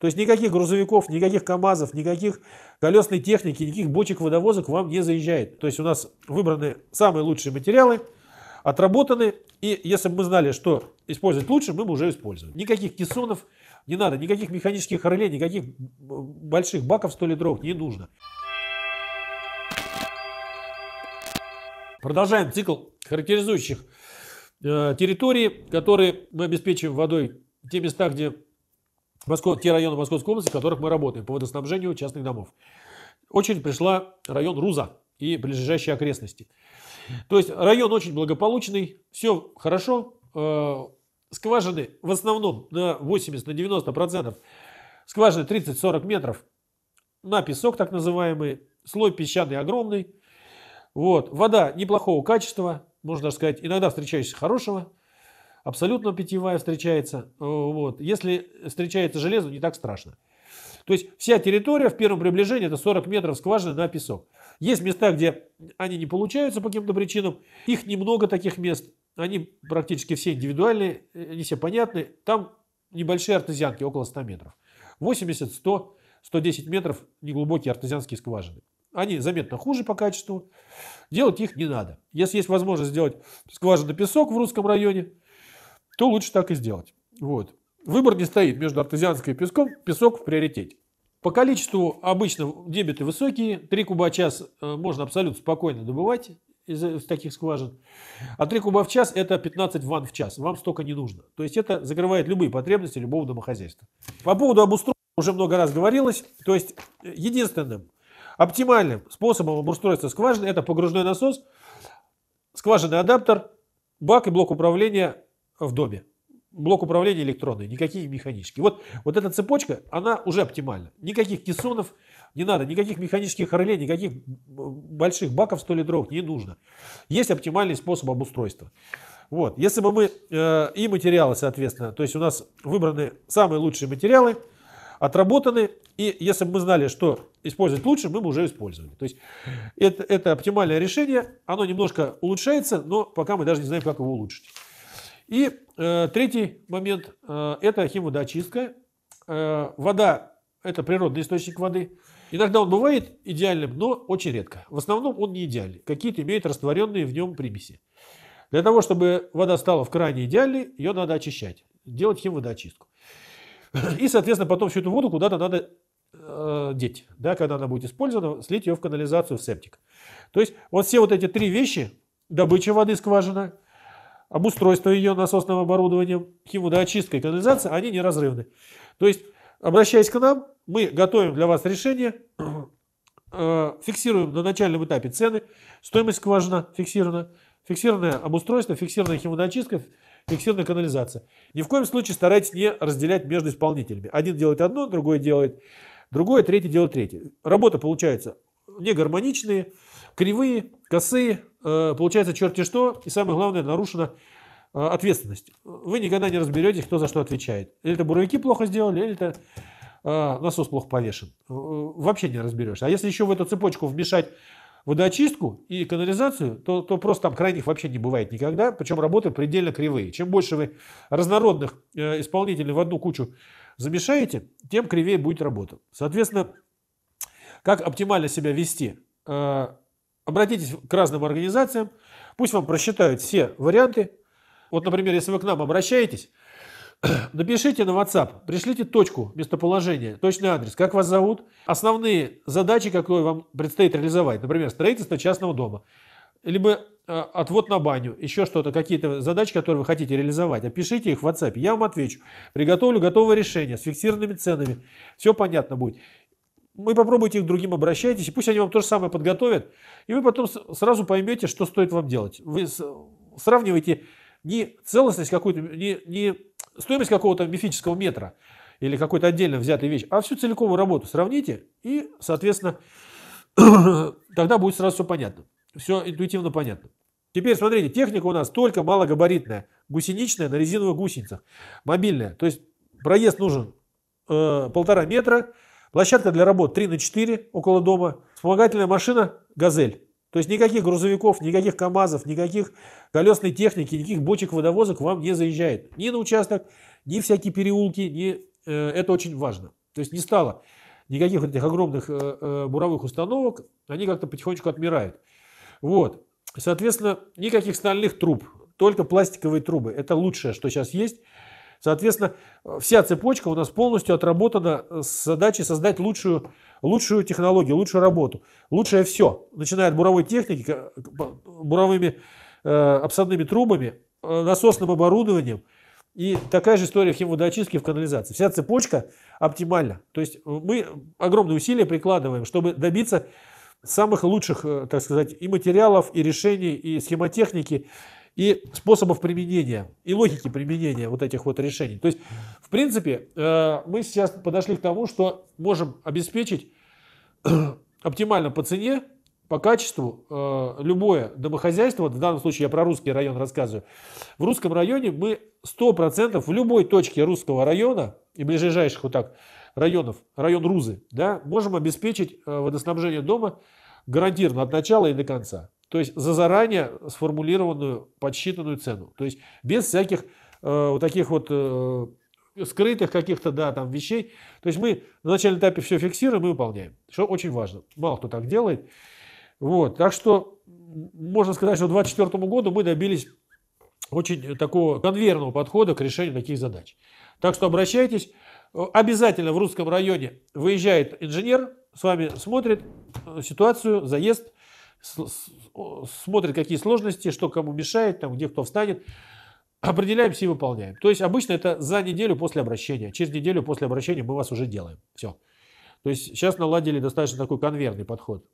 То есть никаких грузовиков, никаких КАМАЗов, никаких колесной техники, никаких бочек водовозок вам не заезжает. То есть у нас выбраны самые лучшие материалы, отработаны. И если бы мы знали, что использовать лучше, мы бы уже использовали. Никаких кессонов не надо, никаких механических реле, никаких больших баков 100 литров не нужно. Продолжаем цикл характеризующих э, территории, которые мы обеспечиваем водой те места, где Москва, те районы Московской области, в которых мы работаем по водоснабжению частных домов. Очередь пришла район Руза и ближайшие окрестности. То есть район очень благополучный, все хорошо. Э, скважины в основном на 80-90%, скважины 30-40 метров на песок так называемый, слой песчаный огромный. Вот. Вода неплохого качества, можно даже сказать, иногда встречающаяся хорошего абсолютно питьевая встречается. Э, вот. Если встречается железо, не так страшно. То есть вся территория в первом приближении это 40 метров скважины на песок. Есть места, где они не получаются по каким-то причинам. Их немного таких мест. Они практически все индивидуальные, они э, все понятны. Там небольшие артезианки, около 100 метров. 80, 100, 110 метров неглубокие артезианские скважины. Они заметно хуже по качеству. Делать их не надо. Если есть возможность сделать скважину песок в русском районе, то лучше так и сделать. Вот. Выбор не стоит между артезианской и песком, песок в приоритете. По количеству обычно дебиты высокие, Три куба в час э, можно абсолютно спокойно добывать из, из таких скважин. А три куба в час это 15 ванн в час, вам столько не нужно. То есть это закрывает любые потребности любого домохозяйства. По поводу обустройства уже много раз говорилось, то есть э, единственным оптимальным способом обустройства скважины это погружной насос, скважинный адаптер, бак и блок управления в доме. Блок управления электронный, никакие механические. Вот, вот эта цепочка, она уже оптимальна. Никаких кессонов не надо, никаких механических реле, никаких больших баков 100 литров не нужно. Есть оптимальный способ обустройства. Вот. Если бы мы э, и материалы, соответственно, то есть у нас выбраны самые лучшие материалы, отработаны, и если бы мы знали, что использовать лучше, мы бы уже использовали. То есть это, это оптимальное решение, оно немножко улучшается, но пока мы даже не знаем, как его улучшить. И э, третий момент э, – это химводоочистка. Э, вода – это природный источник воды. Иногда он бывает идеальным, но очень редко. В основном он не идеальный. Какие-то имеют растворенные в нем примеси. Для того, чтобы вода стала в кране идеальной, ее надо очищать. Делать химводоочистку. И, соответственно, потом всю эту воду куда-то надо э, деть. Да, когда она будет использована, слить ее в канализацию, в септик. То есть вот все вот эти три вещи – добыча воды скважина, обустройство ее насосным оборудованием, химводоочистка и канализация, они неразрывны. То есть, обращаясь к нам, мы готовим для вас решение, э, фиксируем на начальном этапе цены, стоимость скважина фиксирована, фиксированное обустройство, фиксированная химводоочистка, фиксированная канализация. Ни в коем случае старайтесь не разделять между исполнителями. Один делает одно, другой делает другое, третий делает третье. Работа получается не гармоничные, кривые, косые, Э, получается черти что, и самое главное, нарушена э, ответственность. Вы никогда не разберетесь, кто за что отвечает. Или это буровики плохо сделали, или это э, насос плохо повешен. Вообще не разберешься. А если еще в эту цепочку вмешать водоочистку и канализацию, то, то просто там крайних вообще не бывает никогда, причем работы предельно кривые. Чем больше вы разнородных исполнителей в одну кучу замешаете, тем кривее будет работа. Соответственно, как оптимально себя вести? Обратитесь к разным организациям, пусть вам просчитают все варианты. Вот, например, если вы к нам обращаетесь, напишите на WhatsApp, пришлите точку, местоположения, точный адрес, как вас зовут, основные задачи, которые вам предстоит реализовать. Например, строительство частного дома, либо э, отвод на баню, еще что-то, какие-то задачи, которые вы хотите реализовать. Опишите их в WhatsApp, я вам отвечу. Приготовлю готовое решение с фиксированными ценами. Все понятно будет вы попробуйте их другим обращайтесь, и пусть они вам то же самое подготовят, и вы потом сразу поймете, что стоит вам делать. Вы сравниваете не целостность какую-то, не, не стоимость какого-то мифического метра или какой-то отдельно взятой вещи, а всю целиковую работу сравните, и, соответственно, тогда будет сразу все понятно. Все интуитивно понятно. Теперь, смотрите, техника у нас только малогабаритная, гусеничная на резиновых гусеницах, мобильная. То есть проезд нужен э, полтора метра, Площадка для работ 3 на 4 около дома. Вспомогательная машина «Газель». То есть никаких грузовиков, никаких КАМАЗов, никаких колесной техники, никаких бочек водовозок вам не заезжает. Ни на участок, ни всякие переулки. Ни, э, это очень важно. То есть не стало никаких этих огромных э, э, буровых установок. Они как-то потихонечку отмирают. Вот. Соответственно, никаких стальных труб. Только пластиковые трубы. Это лучшее, что сейчас есть. Соответственно, вся цепочка у нас полностью отработана с задачей создать лучшую, лучшую технологию, лучшую работу. Лучшее все, начиная от буровой техники, э, буровыми э, обсадными трубами, э, насосным оборудованием. И такая же история в химводоочистке в канализации. Вся цепочка оптимальна. То есть мы огромные усилия прикладываем, чтобы добиться самых лучших, э, так сказать, и материалов, и решений, и схемотехники, и способов применения, и логики применения вот этих вот решений. То есть, в принципе, э, мы сейчас подошли к тому, что можем обеспечить оптимально по цене, по качеству э, любое домохозяйство, в данном случае я про русский район рассказываю, в русском районе мы 100% в любой точке русского района и ближайших вот так районов, район Рузы, да, можем обеспечить э, водоснабжение дома гарантированно от начала и до конца. То есть за заранее сформулированную, подсчитанную цену. То есть без всяких э, вот таких вот э, скрытых каких-то, да, там вещей. То есть мы на начальном этапе все фиксируем и выполняем, что очень важно. Мало кто так делает. Вот, так что можно сказать, что к 2024 году мы добились очень такого конвейерного подхода к решению таких задач. Так что обращайтесь. Обязательно в русском районе выезжает инженер, с вами смотрит ситуацию, заезд – смотрит, какие сложности, что кому мешает, там, где кто встанет. Определяемся и выполняем. То есть обычно это за неделю после обращения. Через неделю после обращения мы вас уже делаем. Все. То есть сейчас наладили достаточно такой конверный подход.